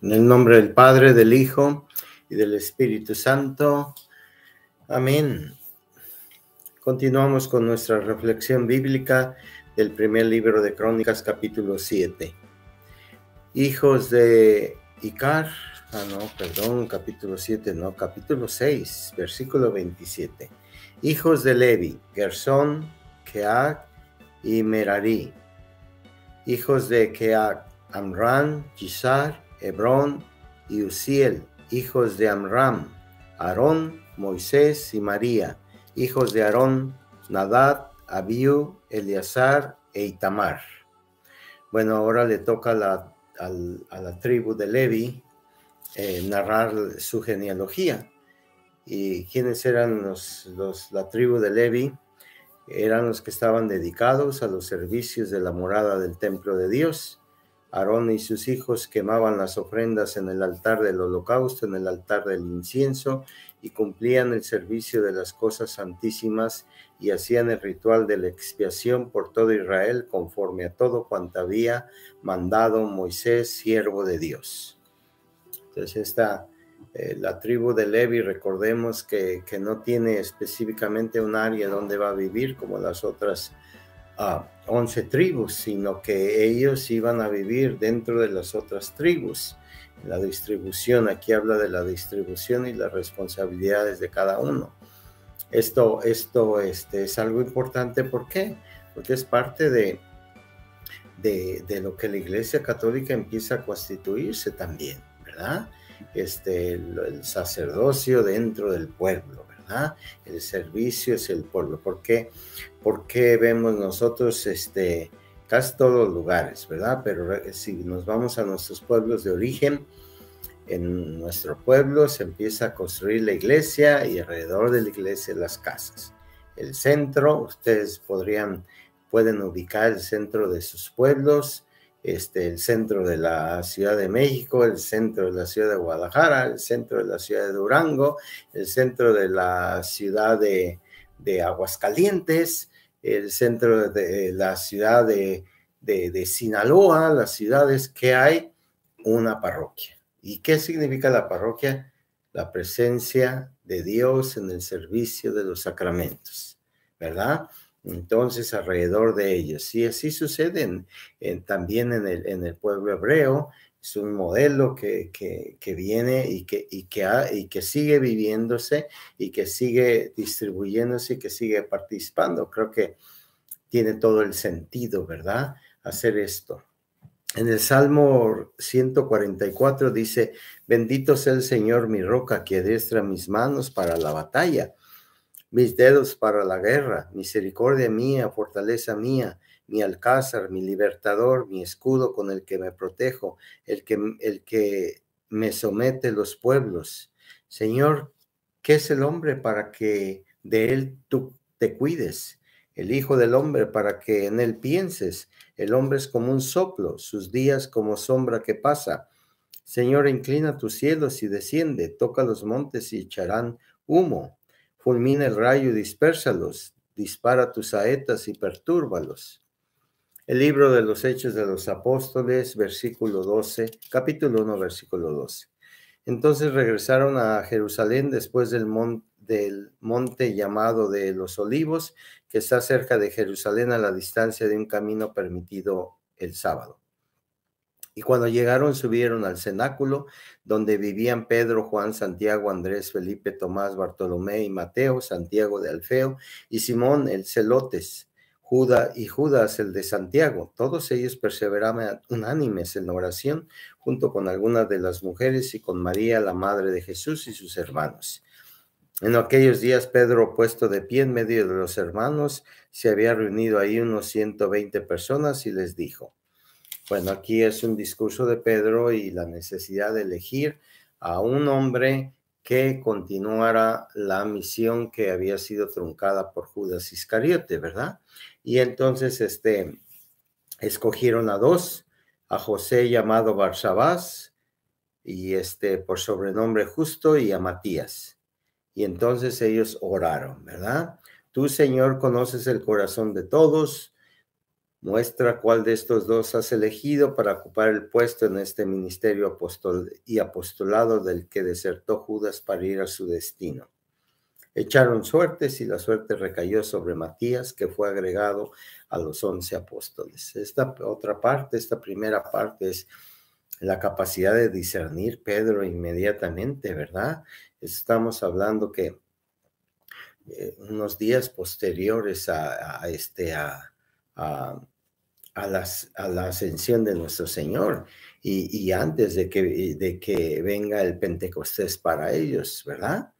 En el nombre del Padre, del Hijo y del Espíritu Santo. Amén. Continuamos con nuestra reflexión bíblica del primer libro de Crónicas, capítulo 7. Hijos de Icar. Ah, no, perdón, capítulo 7, no, capítulo 6, versículo 27. Hijos de Levi, Gersón, Keag y Merari. Hijos de Keag, Amran, Gisar Hebrón y Uziel, hijos de Amram, Aarón, Moisés y María, hijos de Aarón, Nadab, Abiú, Eleazar e Itamar. Bueno, ahora le toca a la, tribu de Levi eh, narrar su genealogía. ¿Y quiénes eran los, los, la tribu de Levi? Eran los que estaban dedicados a los servicios de la morada del templo de Dios Aarón y sus hijos quemaban las ofrendas en el altar del holocausto, en el altar del incienso, y cumplían el servicio de las cosas santísimas y hacían el ritual de la expiación por todo Israel conforme a todo cuanto había mandado Moisés, siervo de Dios. Entonces esta, eh, la tribu de Levi, recordemos que, que no tiene específicamente un área donde va a vivir como las otras once tribus, sino que ellos iban a vivir dentro de las otras tribus. La distribución, aquí habla de la distribución y las responsabilidades de cada uno. Esto, esto este, es algo importante, ¿por qué? Porque es parte de, de, lo que la Iglesia Católica empieza a constituirse también, ¿verdad? Este, el sacerdocio dentro del pueblo el servicio es el pueblo. ¿Por qué? Porque vemos nosotros este, casi todos los lugares, ¿verdad? Pero eh, si nos vamos a nuestros pueblos de origen, en nuestro pueblo se empieza a construir la iglesia y alrededor de la iglesia las casas. El centro, ustedes podrían, pueden ubicar el centro de sus pueblos, este, el centro de la Ciudad de México, el centro de la Ciudad de Guadalajara, el centro de la Ciudad de Durango, el centro de la Ciudad de, Aguascalientes, el centro de la Ciudad de, de Sinaloa, las ciudades que hay una parroquia. ¿Y qué significa la parroquia? La presencia de Dios en el servicio de los sacramentos, ¿verdad? entonces alrededor de ellos. Y así sucede también en el, pueblo hebreo, es un modelo que, viene y que, y que, sigue viviéndose y que sigue distribuyéndose y que sigue participando. Creo que tiene todo el sentido, ¿verdad? Hacer esto. En el Salmo 144 dice, bendito sea el Señor mi roca que adiestra mis manos para la batalla mis dedos para la guerra, misericordia mía, fortaleza mía, mi alcázar, mi libertador, mi escudo con el que me protejo, el que, el que me somete los pueblos. Señor, ¿qué es el hombre para que de él tú te cuides? El Hijo del Hombre para que en él pienses. El hombre es como un soplo, sus días como sombra que pasa. Señor, inclina tus cielos y desciende, toca los montes y echarán humo fulmina el rayo y dispérsalos, dispara tus saetas y pertúrbalos. El libro de los Hechos de los Apóstoles, versículo 12, capítulo 1, versículo 12. Entonces regresaron a Jerusalén después del monte llamado de los Olivos, que está cerca de Jerusalén a la distancia de un camino permitido el sábado. Y cuando llegaron, subieron al cenáculo, donde vivían Pedro, Juan, Santiago, Andrés, Felipe, Tomás, Bartolomé y Mateo, Santiago de Alfeo, y Simón el Celotes, Judas y Judas el de Santiago. Todos ellos perseveraban unánimes en la oración, junto con algunas de las mujeres y con María, la madre de Jesús, y sus hermanos. En aquellos días Pedro, puesto de pie en medio de los hermanos, se había reunido ahí unos 120 personas y les dijo, bueno, aquí es un discurso de Pedro y la necesidad de elegir a un hombre que continuara la misión que había sido truncada por Judas Iscariote, ¿verdad? Y entonces este, escogieron a dos, a José llamado Barsabás, y este por sobrenombre justo, y a Matías. Y entonces ellos oraron, ¿verdad? Tú, Señor, conoces el corazón de todos Muestra cuál de estos dos has elegido para ocupar el puesto en este ministerio apostol y apostolado del que desertó Judas para ir a su destino. Echaron suertes y la suerte recayó sobre Matías, que fue agregado a los once apóstoles. Esta otra parte, esta primera parte es la capacidad de discernir Pedro inmediatamente, ¿verdad? Estamos hablando que eh, unos días posteriores a, a este a, a, a la ascensión de nuestro Señor y, antes de que, de que venga el Pentecostés para ellos, ¿verdad?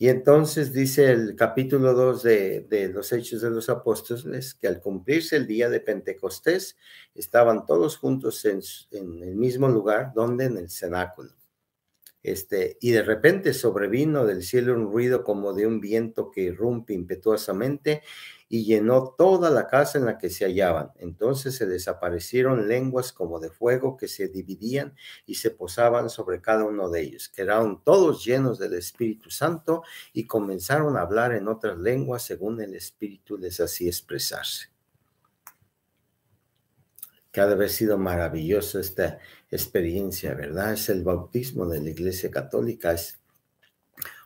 Y entonces dice el capítulo 2 de, los Hechos de los Apóstoles que al cumplirse el día de Pentecostés estaban todos juntos en, en el mismo lugar donde en el cenáculo. Este, y de repente sobrevino del cielo un ruido como de un viento que irrumpe impetuosamente y llenó toda la casa en la que se hallaban. Entonces se desaparecieron lenguas como de fuego que se dividían y se posaban sobre cada uno de ellos. Quedaron todos llenos del Espíritu Santo y comenzaron a hablar en otras lenguas según el Espíritu les hacía expresarse. Que ha de haber sido maravilloso este experiencia, ¿verdad? Es el bautismo de la Iglesia Católica, es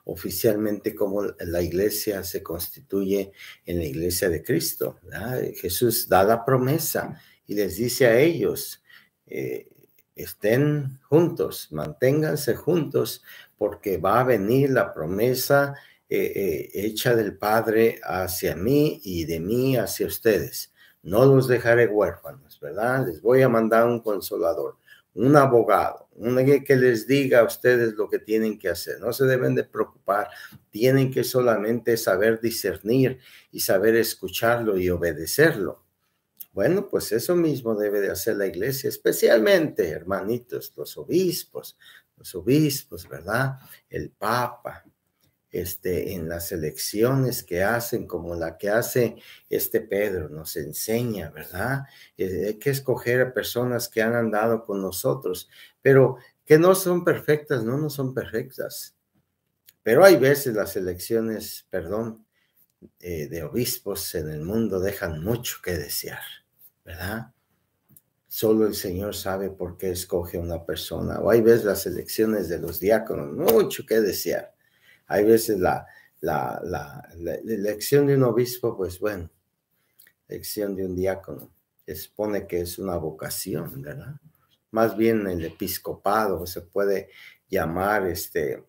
oficialmente como la iglesia se constituye en la iglesia de Cristo. Jesús da la promesa y les dice a ellos, eh, estén juntos, manténganse juntos, porque va a venir la promesa eh, eh, hecha del Padre hacia mí y de mí hacia ustedes. No los dejaré huérfanos, ¿verdad? Les voy a mandar un consolador un abogado, un que les diga a ustedes lo que tienen que hacer. No se deben de preocupar, tienen que solamente saber discernir y saber escucharlo y obedecerlo. Bueno, pues eso mismo debe de hacer la iglesia, especialmente, hermanitos, los obispos, los obispos, ¿verdad? El Papa, este, en las elecciones que hacen, como la que hace este Pedro, nos enseña, ¿verdad? Eh, hay que escoger a personas que han andado con nosotros, pero que no son perfectas, no, no son perfectas. Pero hay veces las elecciones, perdón, eh, de obispos en el mundo dejan mucho que desear, ¿verdad? Solo el Señor sabe por qué escoge una persona. O hay veces las elecciones de los diáconos, mucho que desear. Hay veces la, la, elección de un obispo, pues bueno, elección de un diácono, expone que es una vocación, ¿verdad? Más bien el episcopado se puede llamar este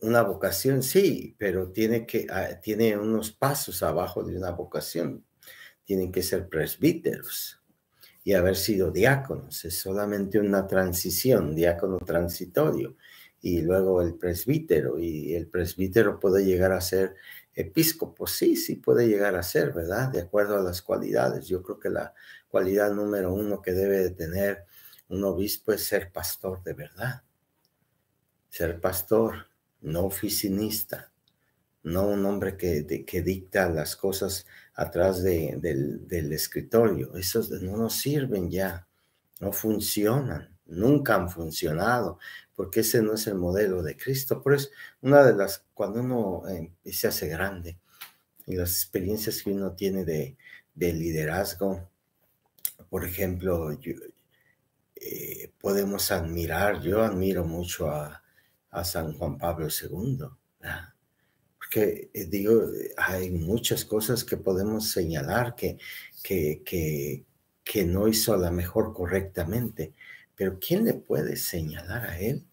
una vocación, sí, pero tiene que ah, tiene unos pasos abajo de una vocación. Tienen que ser presbíteros y haber sido diáconos, es solamente una transición, diácono transitorio y luego el presbítero, y el presbítero puede llegar a ser episcopo, sí, sí puede llegar a ser, ¿verdad? De acuerdo a las cualidades. Yo creo que la cualidad número uno que debe de tener un obispo es ser pastor de verdad, ser pastor, no oficinista, no un hombre que, que dicta las cosas atrás del, del escritorio. Esos no nos sirven ya, no funcionan, nunca han funcionado porque ese no es el modelo de Cristo. Por eso, una de las, cuando uno eh, se hace grande y las experiencias que uno tiene de, liderazgo, por ejemplo, eh, podemos admirar, yo admiro mucho a, San Juan Pablo II, porque eh, digo, hay muchas cosas que podemos señalar que, que, que, que no hizo a la mejor correctamente, pero ¿quién le puede señalar a él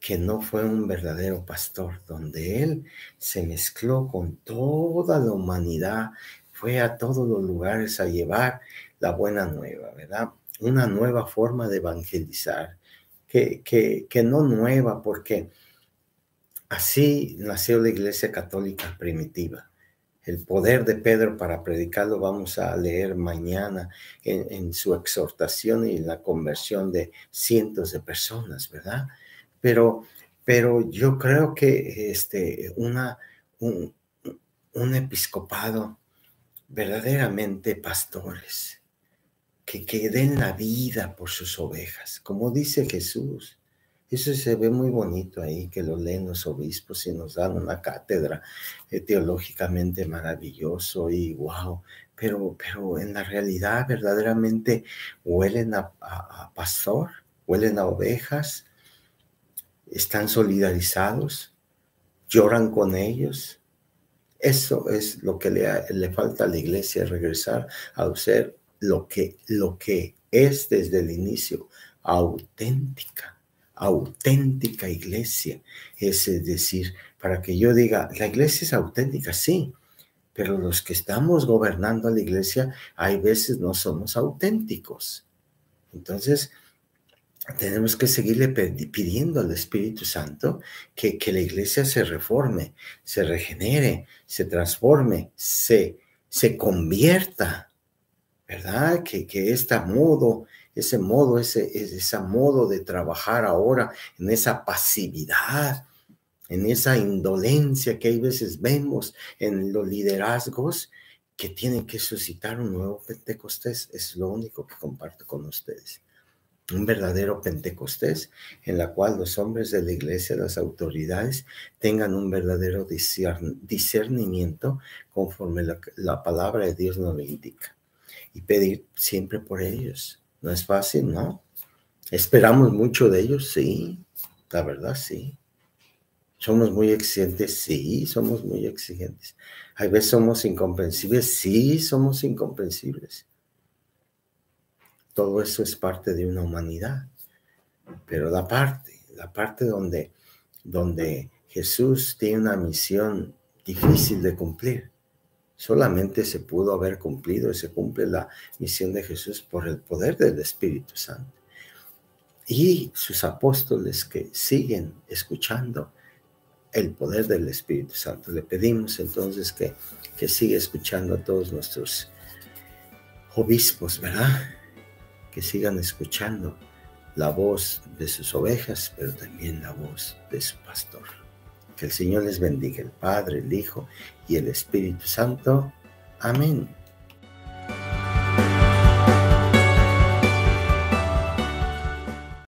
que no fue un verdadero pastor, donde él se mezcló con toda la humanidad, fue a todos los lugares a llevar la buena nueva, ¿verdad? Una nueva forma de evangelizar, que, no nueva, porque así nació la Iglesia Católica Primitiva el poder de Pedro para predicarlo vamos a leer mañana en, su exhortación y la conversión de cientos de personas, ¿verdad? pero, pero yo creo que este, un, episcopado verdaderamente pastores, que, queden den la vida por sus ovejas, como dice Jesús. Eso se ve muy bonito ahí, que lo leen los obispos y nos dan una cátedra eh, teológicamente maravilloso y wow, pero, pero en la realidad verdaderamente huelen a pastor, huelen a ovejas, están solidarizados, lloran con ellos. Eso es lo que le, falta a la iglesia, regresar a ser lo que, lo que es desde el inicio, auténtica, auténtica iglesia. Es decir, para que yo diga, la iglesia es auténtica, sí, pero los que estamos gobernando a la iglesia, hay veces no somos auténticos. Entonces, tenemos que seguirle pidiendo al Espíritu Santo que, la iglesia se reforme, se regenere, se transforme, se, se convierta, ¿verdad? Que, que este modo, ese modo, ese, ese modo de trabajar ahora en esa pasividad, en esa indolencia que hay veces vemos en los liderazgos que tienen que suscitar un nuevo Pentecostés, es lo único que comparto con ustedes un verdadero Pentecostés, en la cual los hombres de la iglesia, las autoridades, tengan un verdadero discernimiento conforme la, palabra de Dios nos lo indica. Y pedir siempre por ellos. No es fácil, ¿no? Esperamos mucho de ellos, sí, la verdad, sí. Somos muy exigentes, sí, somos muy exigentes. Hay veces somos incomprensibles, sí, somos incomprensibles todo eso es parte de una humanidad. Pero la parte, la parte donde, donde Jesús tiene una misión difícil de cumplir, solamente se pudo haber cumplido y se cumple la misión de Jesús por el poder del Espíritu Santo. Y sus apóstoles que siguen escuchando el poder del Espíritu Santo. Le pedimos entonces que, que siga escuchando a todos nuestros obispos, ¿verdad? que sigan escuchando la voz de sus ovejas, pero también la voz de su pastor. Que el Señor les bendiga, el Padre, el Hijo y el Espíritu Santo. Amén.